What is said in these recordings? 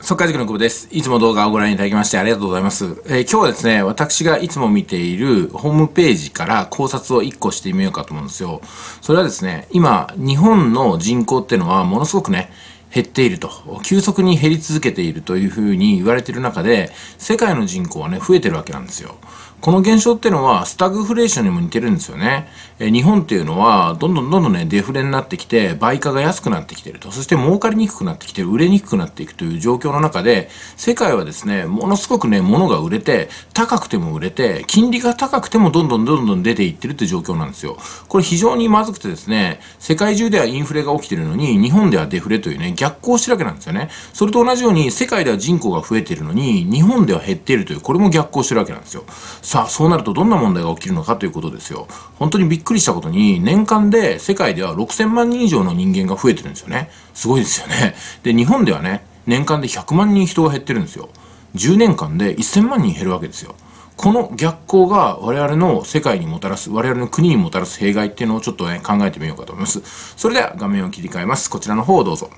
速稼塾の久保です。いつも動画をご覧いただきましてありがとうございます。えー、今日はですね、私がいつも見ているホームページから考察を1個してみようかと思うんですよ。それはですね、今、日本の人口っていうのはものすごくね、減っていると。急速に減り続けているというふうに言われている中で、世界の人口はね、増えてるわけなんですよ。この現象っていうのはスタグフレーションにも似てるんですよね。え日本っていうのはどんどんどんどんねデフレになってきて売価が安くなってきてるとそして儲かりにくくなってきて売れにくくなっていくという状況の中で世界はですねものすごくね物が売れて高くても売れて金利が高くてもどんどんどんどん出ていってるって状況なんですよ。これ非常にまずくてですね世界中ではインフレが起きてるのに日本ではデフレというね逆行してるわけなんですよね。それと同じように世界では人口が増えてるのに日本では減っているというこれも逆行してるわけなんですよ。さあ、そうなるとどんな問題が起きるのかということですよ。本当にびっくりしたことに、年間で世界では6000万人以上の人間が増えてるんですよね。すごいですよね。で、日本ではね、年間で100万人人が減ってるんですよ。10年間で1000万人減るわけですよ。この逆行が我々の世界にもたらす、我々の国にもたらす弊害っていうのをちょっとね、考えてみようかと思います。それでは画面を切り替えます。こちらの方をどうぞ。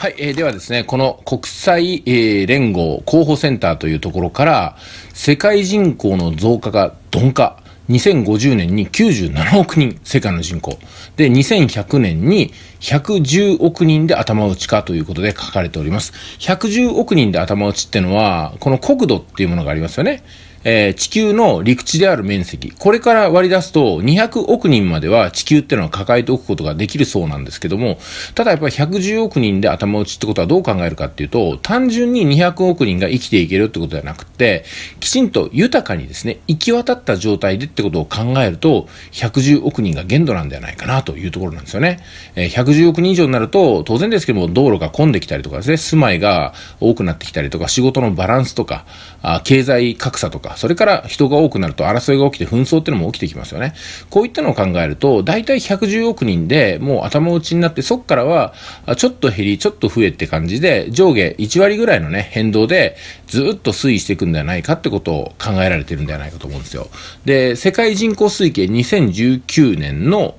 はい、えー、ではですね、この国際、えー、連合広報センターというところから、世界人口の増加が鈍化。2050年に97億人、世界の人口。で、2100年に110億人で頭打ちかということで書かれております。110億人で頭打ちってのは、この国土っていうものがありますよね。えー、地球の陸地である面積、これから割り出すと200億人までは地球っていうのは抱えておくことができるそうなんですけども、ただやっぱり110億人で頭打ちってことはどう考えるかっていうと、単純に200億人が生きていけるってことではなくて、きちんと豊かにですね、行き渡った状態でってことを考えると、110億人が限度なんではないかなというところなんですよね。えー、110億人以上になると、当然ですけども、道路が混んできたりとかですね、住まいが多くなってきたりとか、仕事のバランスとか、あ経済格差とか、か、それから人が多くなると争いが起きて紛争っていうのも起きてきますよね。こういったのを考えると、大体110億人でもう頭打ちになって、そこからはちょっと減り、ちょっと増えって感じで、上下1割ぐらいのね、変動でずっと推移していくんではないかってことを考えられてるんではないかと思うんですよ。で、世界人口推計2019年の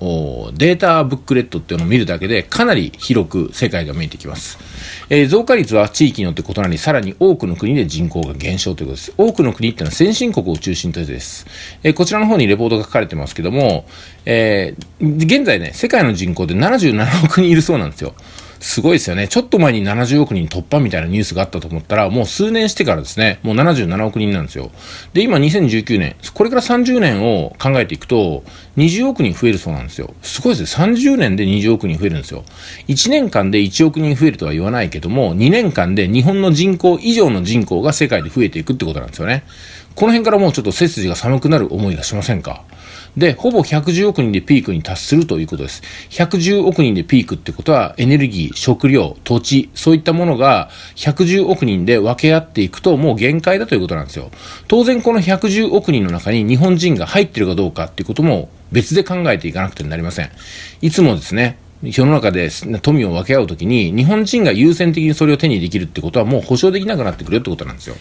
データブックレットっていうのを見るだけで、かなり広く世界が見えてきます。えー、増加率は地域によって異なり、さらに多くの国で人口が減少ということです。多くの国っていうのは先進国を中心としてです。えー、こちらの方にレポートが書かれてますけども、えー、現在ね、世界の人口で77億人いるそうなんですよ。すごいですよね。ちょっと前に70億人突破みたいなニュースがあったと思ったら、もう数年してからですね、もう77億人なんですよ。で、今2019年、これから30年を考えていくと、20億人増えるそうなんですよ。すごいですね。30年で20億人増えるんですよ。1年間で1億人増えるとは言わないけども、2年間で日本の人口以上の人口が世界で増えていくってことなんですよね。この辺からもうちょっと背筋が寒くなる思いがしませんかで、ほぼ110億人でピークに達するということです。110億人でピークってことは、エネルギー、食料、土地、そういったものが110億人で分け合っていくと、もう限界だということなんですよ。当然、この110億人の中に日本人が入ってるかどうかっていうことも別で考えていかなくてはなりません。いつもですね、世の中で富を分け合うときに、日本人が優先的にそれを手にできるってことはもう保証できなくなってくるってことなんですよ。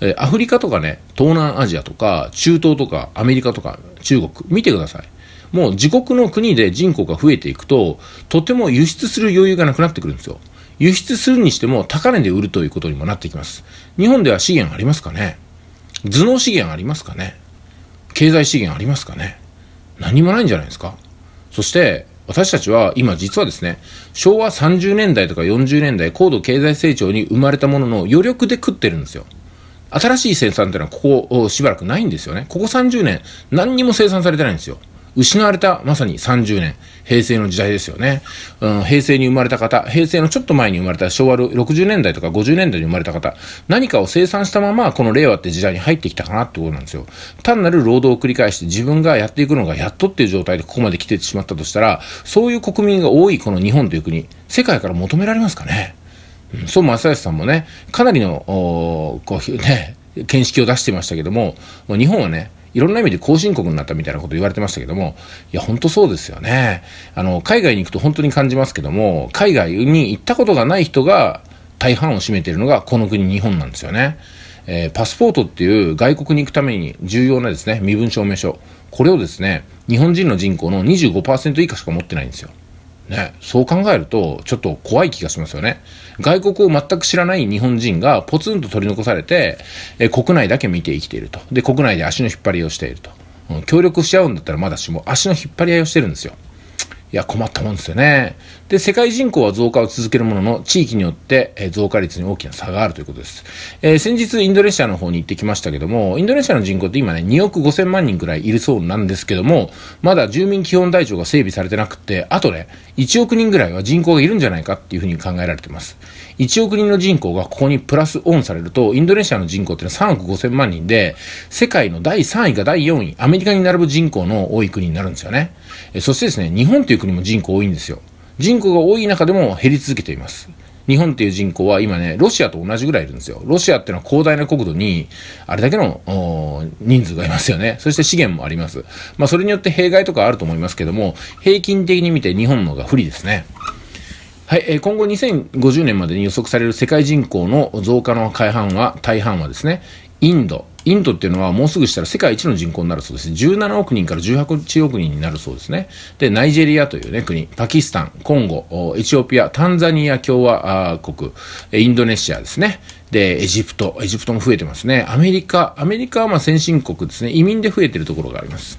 えー、アフリカとかね、東南アジアとか、中東とか、アメリカとか、中国、見てください。もう自国の国で人口が増えていくと、とても輸出する余裕がなくなってくるんですよ。輸出するにしても高値で売るということにもなってきます。日本では資源ありますかね頭脳資源ありますかね経済資源ありますかね何もないんじゃないですかそして、私たちは今実はですね、昭和30年代とか40年代高度経済成長に生まれたものの余力で食ってるんですよ。新しい生産っていうのはここしばらくないんですよね。ここ30年何にも生産されてないんですよ。失われた、まさに30年、平成の時代ですよね。うん、平成に生まれた方、平成のちょっと前に生まれた昭和60年代とか50年代に生まれた方、何かを生産したまま、この令和って時代に入ってきたかなってことなんですよ。単なる労働を繰り返して自分がやっていくのがやっとっていう状態でここまで来てしまったとしたら、そういう国民が多いこの日本という国、世界から求められますかね。うん、そう、正義さんもね、かなりの、こう、ね、見識を出してましたけども、もう日本はね、いろんな意味で後進国になったみたいなこと言われてましたけども、いや、本当そうですよね。あの、海外に行くと本当に感じますけども、海外に行ったことがない人が大半を占めているのがこの国、日本なんですよね。えー、パスポートっていう外国に行くために重要なですね、身分証明書。これをですね、日本人の人口の25%以下しか持ってないんですよ。ね、そう考えると、ちょっと怖い気がしますよね。外国を全く知らない日本人がポツンと取り残されて、え国内だけ見て生きていると。で、国内で足の引っ張りをしていると。協力し合うんだったらまだしも、足の引っ張り合いをしてるんですよ。いや、困ったもんですよね。で、世界人口は増加を続けるものの、地域によって、え増加率に大きな差があるということです。えー、先日、インドネシアの方に行ってきましたけども、インドネシアの人口って今ね、2億5 0 0 0万人くらいいるそうなんですけども、まだ住民基本台帳が整備されてなくて、あとね、1億人ぐらいは人口がいるんじゃないかっていうふうに考えられてます。1億人の人口がここにプラスオンされると、インドネシアの人口ってのは3億5千万人で、世界の第3位か第4位、アメリカに並ぶ人口の多い国になるんですよね。そしてですね、日本という国も人口多いんですよ。人口が多い中でも減り続けています。日本っていう人口は今ね、ロシアと同じぐらいいるんですよ。ロシアっていうのは広大な国土に、あれだけの人数がいますよね。そして資源もあります。まあそれによって弊害とかあると思いますけども、平均的に見て日本の方が不利ですね。はい、え今後2050年までに予測される世界人口の増加の大半は、大半はですね、インド。インドっていうのはもうすぐしたら世界一の人口になるそうです。17億人から18億人になるそうですね。で、ナイジェリアというね、国、パキスタン、コンゴ、エチオピア、タンザニア共和国、インドネシアですね。で、エジプト、エジプトも増えてますね。アメリカ、アメリカはまあ先進国ですね。移民で増えてるところがあります。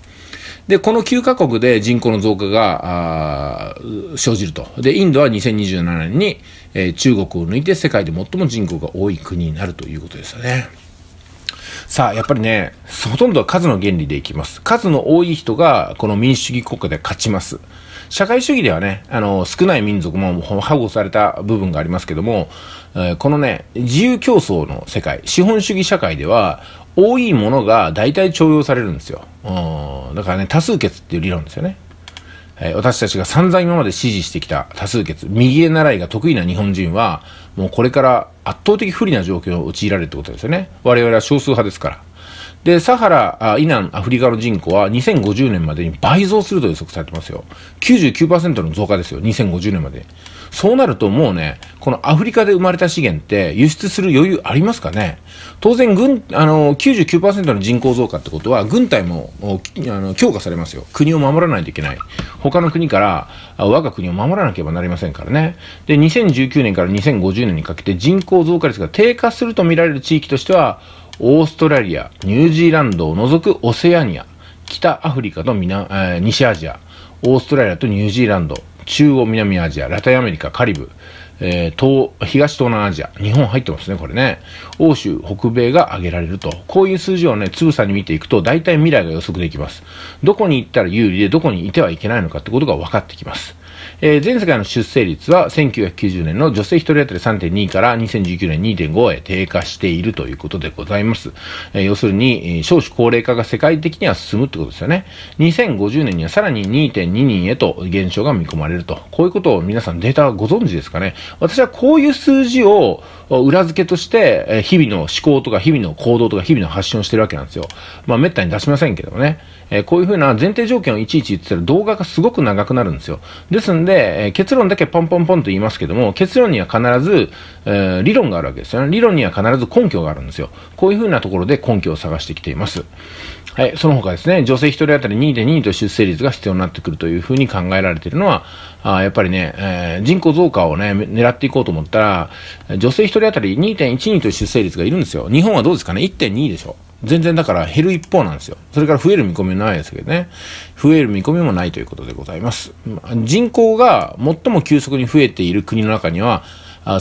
で、この9カ国で人口の増加が生じると。で、インドは2027年に、えー、中国を抜いて世界で最も人口が多い国になるということですよね。さあ、やっぱりね、ほとんどは数の原理でいきます。数の多い人が、この民主主義国家で勝ちます。社会主義ではね、あの、少ない民族も保護された部分がありますけども、えー、このね、自由競争の世界、資本主義社会では、多いものが大体徴用されるんですよ。うん。だからね、多数決っていう理論ですよね。えー、私たちが散々今まで支持してきた多数決、右へ習いが得意な日本人は、もうこれから圧倒的不利な状況を陥られるってことですよね。我々は少数派ですから。で、サハライナン、アフリカの人口は2050年までに倍増すると予測されてますよ。99%の増加ですよ、2050年まで。そうなるともうね、このアフリカで生まれた資源って輸出する余裕ありますかね当然軍、あの、99%の人口増加ってことは、軍隊もあの強化されますよ。国を守らないといけない。他の国から、我が国を守らなければなりませんからね。で、2019年から2050年にかけて人口増加率が低下すると見られる地域としては、オーストラリア、ニュージーランドを除くオセアニア、北アフリカと南、えー、西アジア、オーストラリアとニュージーランド、中央南アジア、ラテイアメリカ、カリブ、えー、東、東東南アジア、日本入ってますね、これね。欧州、北米が挙げられると。こういう数字をね、つぶさに見ていくと、大体未来が予測できます。どこに行ったら有利で、どこにいてはいけないのかってことが分かってきます。えー、全世界の出生率は1990年の女性1人当たり3.2から2019年2.5へ低下しているということでございます。えー、要するに、少子高齢化が世界的には進むってことですよね。2050年にはさらに2.2人へと減少が見込まれると。こういうことを皆さんデータご存知ですかね私はこういう数字を裏付けとして、日々の思考とか日々の行動とか日々の発信をしてるわけなんですよ。まあ、滅多に出しませんけどもね。えこういうふうな前提条件をいちいち言ってたら動画がすごく長くなるんですよ。ですんで、え結論だけポンポンポンと言いますけども、結論には必ず、え理論があるわけですよね。理論には必ず根拠があるんですよ。こういうふうなところで根拠を探してきています。はい、その他ですね、女性1人当たり2.2と出生率が必要になってくるというふうに考えられているのは、あやっぱりね、えー、人口増加をね、狙っていこうと思ったら、女性1人当たり2.1人という出生率がいるんですよ。日本はどうですかね ?1.2 でしょ。全然だから減る一方なんですよ。それから増える見込みないですけどね。増える見込みもないということでございます。人口が最も急速に増えている国の中には、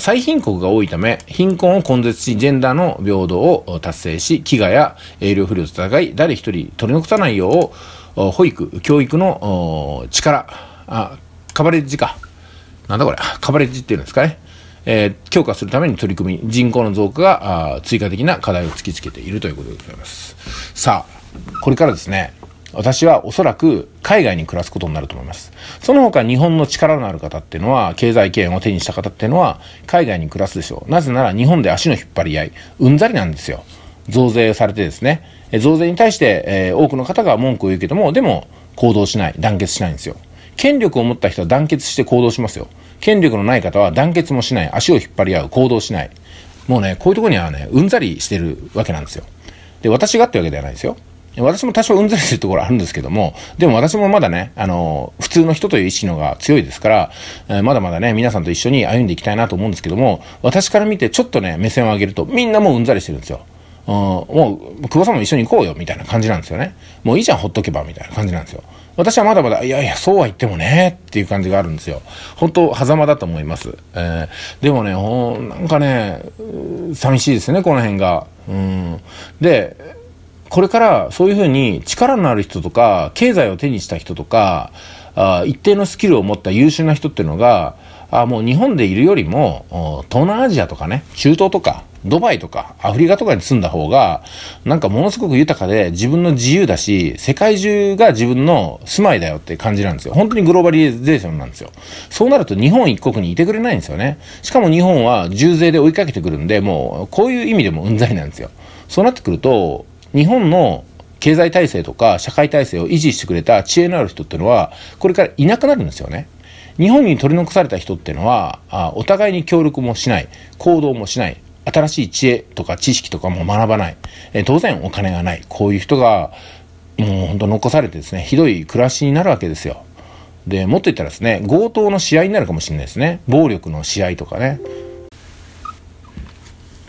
最貧国が多いため、貧困を根絶し、ジェンダーの平等を達成し、飢餓や栄養不良と戦い、誰一人取り残さないよう、保育、教育の力、カバレッジか。なんだこれ、カバレッジっていうんですかね。えー、強化するために取り組み、人口の増加が追加的な課題を突きつけているということでございます。さあ、これからですね、私はおそらく海外に暮らすことになると思います。その他日本の力のある方っていうのは、経済圏を手にした方っていうのは、海外に暮らすでしょう。なぜなら日本で足の引っ張り合い、うんざりなんですよ。増税されてですね。増税に対して、えー、多くの方が文句を言うけども、でも行動しない、団結しないんですよ。権力を持った人は団結して行動しますよ。権力のない方は団結もしない。足を引っ張り合う。行動しない。もうね、こういうとこにはね、うんざりしてるわけなんですよ。で、私がってわけではないですよ。私も多少うんざりするところあるんですけども、でも私もまだね、あの、普通の人という意識のが強いですから、えー、まだまだね、皆さんと一緒に歩んでいきたいなと思うんですけども、私から見てちょっとね、目線を上げると、みんなもううんざりしてるんですよ。うん、もう、久保さんも一緒に行こうよ、みたいな感じなんですよね。もういいじゃん、ほっとけば、みたいな感じなんですよ。私はまだまだ、いやいや、そうは言ってもね、っていう感じがあるんですよ。本当狭間だと思います。えー、でもね、ほなんかね、寂しいですね、この辺が。うん。で、これからそういうふうに力のある人とか、経済を手にした人とか、あ一定のスキルを持った優秀な人っていうのが、あもう日本でいるよりも、東南アジアとかね、中東とか、ドバイとか、アフリカとかに住んだ方が、なんかものすごく豊かで、自分の自由だし、世界中が自分の住まいだよって感じなんですよ。本当にグローバリゼーションなんですよ。そうなると日本一国にいてくれないんですよね。しかも日本は重税で追いかけてくるんで、もう、こういう意味でもうんざりなんですよ。そうなってくると、日本の経済体制とか社会体制を維持してくれた知恵のある人っていうのは、これからいなくなるんですよね。日本に取り残された人っていうのはあお互いに協力もしない行動もしない新しい知恵とか知識とかも学ばない、え当然お金がないこういう人がもう本当残されてですねひどい暮らしになるわけですよでもっと言ったらですね強盗の試合になるかもしれないですね暴力の試合とかね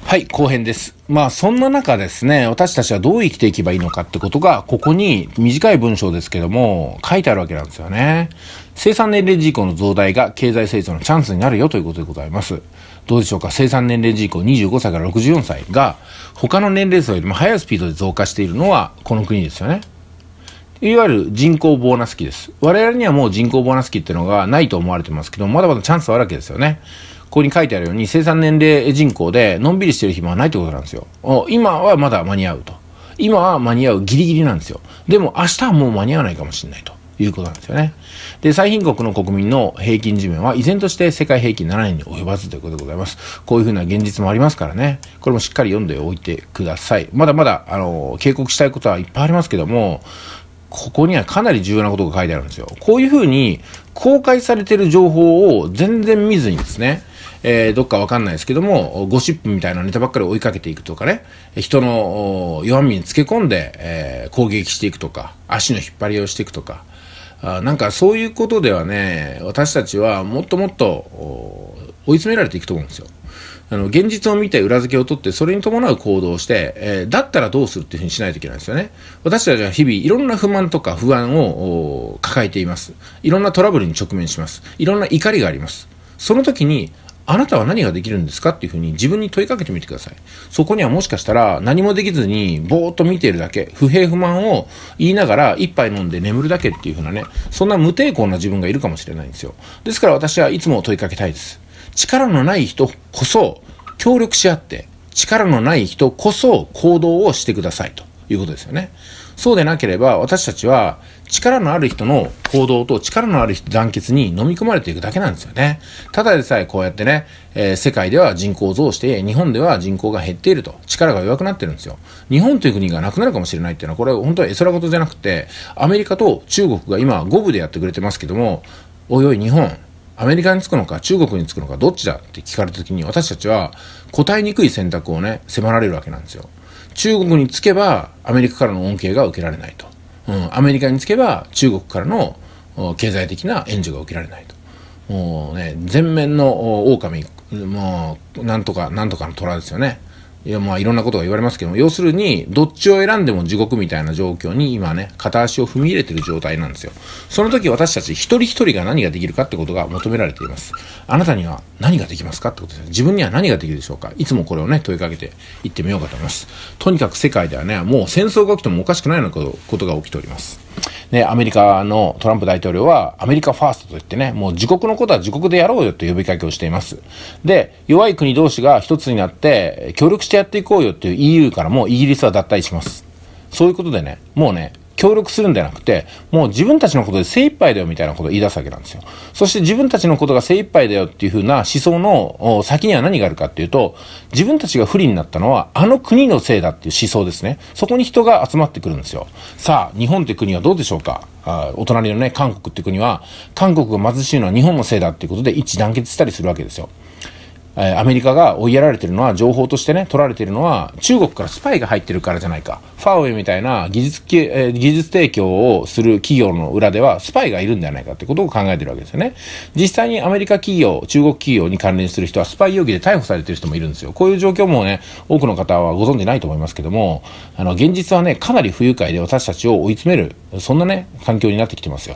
はい、後編です。まあ、そんな中ですね、私たちはどう生きていけばいいのかってことが、ここに短い文章ですけども、書いてあるわけなんですよね。生産年齢人口の増大が経済成長のチャンスになるよということでございます。どうでしょうか、生産年齢人口25歳から64歳が、他の年齢層よりも速いスピードで増加しているのは、この国ですよね。いわゆる人口ボーナス期です。我々にはもう人口ボーナス期っていうのがないと思われてますけど、まだまだチャンスはあるわけですよね。ここに書いてあるように生産年齢人口でのんびりしてる暇はないってことなんですよ。今はまだ間に合うと。今は間に合うギリギリなんですよ。でも明日はもう間に合わないかもしれないと。いうことなんですよね。で、最貧国の国民の平均寿命は依然として世界平均7年に及ばずということでございます。こういうふうな現実もありますからね。これもしっかり読んでおいてください。まだまだ、あの、警告したいことはいっぱいありますけども、ここにはかなり重要なことが書いてあるんですよ。こういうふうに公開されてる情報を全然見ずにですね、えー、どっかわかんないですけども、ゴシップみたいなネタばっかり追いかけていくとかね、人の弱みにつけ込んで、えー、攻撃していくとか、足の引っ張りをしていくとか、あなんかそういうことではね、私たちはもっともっと追い詰められていくと思うんですよ。あの、現実を見て裏付けを取って、それに伴う行動をして、えー、だったらどうするっていうふうにしないといけないんですよね。私たちは日々、いろんな不満とか不安を抱えています。いろんなトラブルに直面します。いろんな怒りがあります。その時に、あなたは何ができるんですかっていうふうに自分に問いかけてみてください。そこにはもしかしたら何もできずにぼーっと見ているだけ、不平不満を言いながら一杯飲んで眠るだけっていうふうなね、そんな無抵抗な自分がいるかもしれないんですよ。ですから私はいつも問いかけたいです。力のない人こそ協力し合って、力のない人こそ行動をしてくださいということですよね。そうでなければ私たちは力のある人の行動と力のある人団結に飲み込まれていくだけなんですよね。ただでさえこうやってね、えー、世界では人口増して日本では人口が減っていると力が弱くなってるんですよ。日本という国がなくなるかもしれないっていうのはこれ本当は絵空事じゃなくてアメリカと中国が今五部でやってくれてますけどもおいおい日本アメリカに着くのか中国に着くのかどっちだって聞かれた時に私たちは答えにくい選択をね迫られるわけなんですよ。中国につけばアメリカからの恩恵が受けられないと、うん、アメリカにつけば中国からの経済的な援助が受けられないともうね全面の狼もうなんとかなんとかの虎ですよねいや、まあ、いろんなことが言われますけども、要するに、どっちを選んでも地獄みたいな状況に今ね、片足を踏み入れてる状態なんですよ。その時私たち一人一人が何ができるかってことが求められています。あなたには何ができますかってことですね。自分には何ができるでしょうかいつもこれをね、問いかけていってみようかと思います。とにかく世界ではね、もう戦争が起きてもおかしくないようなことが起きております。ね、アメリカのトランプ大統領は、アメリカファーストと言ってね、もう自国のことは自国でやろうよという呼びかけをしています。で、弱い国同士が一つになって、協力してやっていこうよっていう EU からもイギリスは脱退します。そういうことでね、もうね、協力するんじゃなくて、もう自分たちのことで精一杯だよみたいなことを言い出すわけなんですよ。そして自分たちのことが精一杯だよっていうふうな思想の先には何があるかっていうと、自分たちが不利になったのは、あの国のせいだっていう思想ですね。そこに人が集まってくるんですよ。さあ、日本って国はどうでしょうかあお隣のね、韓国って国は、韓国が貧しいのは日本のせいだっていうことで一致団結したりするわけですよ。えアメリカが追いやられてるのは、情報としてね、取られてるのは、中国からスパイが入ってるからじゃないか。ファーウェイみたいな技術系、え技術提供をする企業の裏では、スパイがいるんじゃないかってことを考えてるわけですよね。実際にアメリカ企業、中国企業に関連する人は、スパイ容疑で逮捕されてる人もいるんですよ。こういう状況もね、多くの方はご存知ないと思いますけども、あの、現実はね、かなり不愉快で私たちを追い詰める、そんなね、環境になってきてますよ。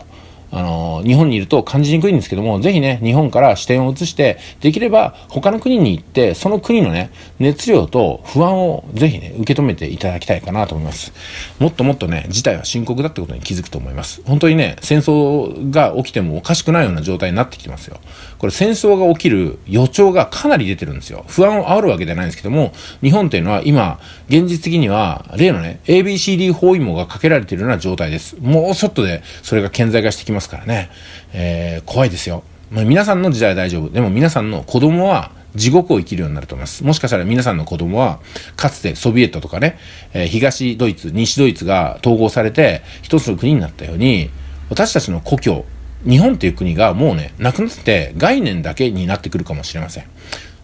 あの、日本にいると感じにくいんですけども、ぜひね、日本から視点を移して、できれば他の国に行って、その国のね、熱量と不安をぜひね、受け止めていただきたいかなと思います。もっともっとね、事態は深刻だってことに気づくと思います。本当にね、戦争が起きてもおかしくないような状態になってきてますよ。これ戦争が起きる予兆がかなり出てるんですよ。不安を煽るわけじゃないんですけども、日本っていうのは今、現実的には、例のね、ABCD 包囲網がかけられているような状態です。もうちょっとで、それが顕在化してきます。ますからね、えー、怖いですよ。まあ、皆さんの時代は大丈夫。でも皆さんの子供は地獄を生きるようになると思います。もしかしたら皆さんの子供は、かつてソビエトとかね、えー、東ドイツ、西ドイツが統合されて一つの国になったように、私たちの故郷、日本という国がもうね、なくなって概念だけになってくるかもしれません。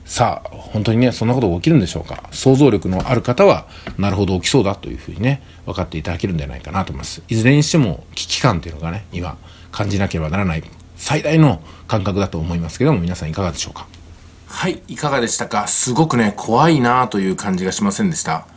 さあ、本当にね、そんなことが起きるんでしょうか。想像力のある方は、なるほど起きそうだというふうにね、分かっていただけるんじゃないかなと思います。いずれにしても、危機感というのがね、今、感じなければならない最大の感覚だと思いますけども皆さんいかがでしょうかはいいかがでしたかすごくね怖いなという感じがしませんでした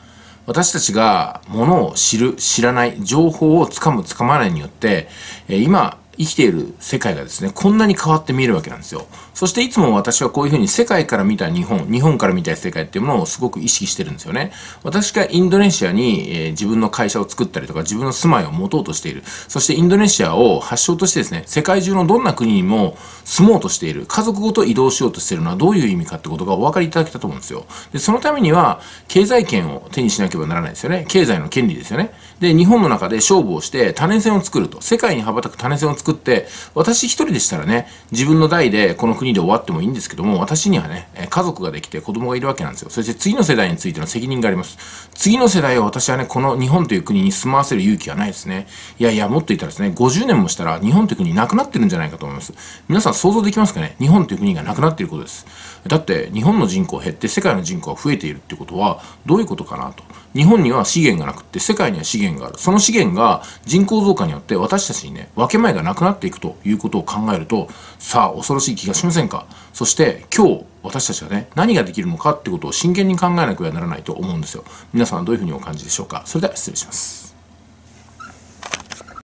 私たちがものを知る知らない情報をつかむつかまないによって今生きている世界がですね、こんなに変わって見えるわけなんですよ。そしていつも私はこういうふうに世界から見た日本、日本から見たい世界っていうものをすごく意識してるんですよね。私がインドネシアに、えー、自分の会社を作ったりとか自分の住まいを持とうとしている。そしてインドネシアを発祥としてですね、世界中のどんな国にも住もうとしている。家族ごと移動しようとしているのはどういう意味かってことがお分かりいただけたと思うんですよ。で、そのためには経済圏を手にしなければならないですよね。経済の権利ですよね。で、日本の中で勝負をして多年戦を作ると。世界に羽ばたく多年を作る作って、私一人でしたらね、自分の代でこの国で終わってもいいんですけども、私にはね、家族ができて子供がいるわけなんですよ。そして次の世代についての責任があります。次の世代を私はね、この日本という国に住まわせる勇気はないですね。いやいや、もっと言ったらですね、50年もしたら日本という国なくなってるんじゃないかと思います。皆さん想像できますかね日本という国がなくなっていることです。だって、日本の人口減って世界の人口が増えているってことは、どういうことかなと。日本には資源がなくって世界には資源がある。その資源が人口増加によって私たちにね、分け前がなくくなっていくということを考えるとさあ恐ろしい気がしませんかそして今日私たちはね何ができるのかってことを真剣に考えなくてはならないと思うんですよ皆さんどういうふうにお感じでしょうかそれでは失礼します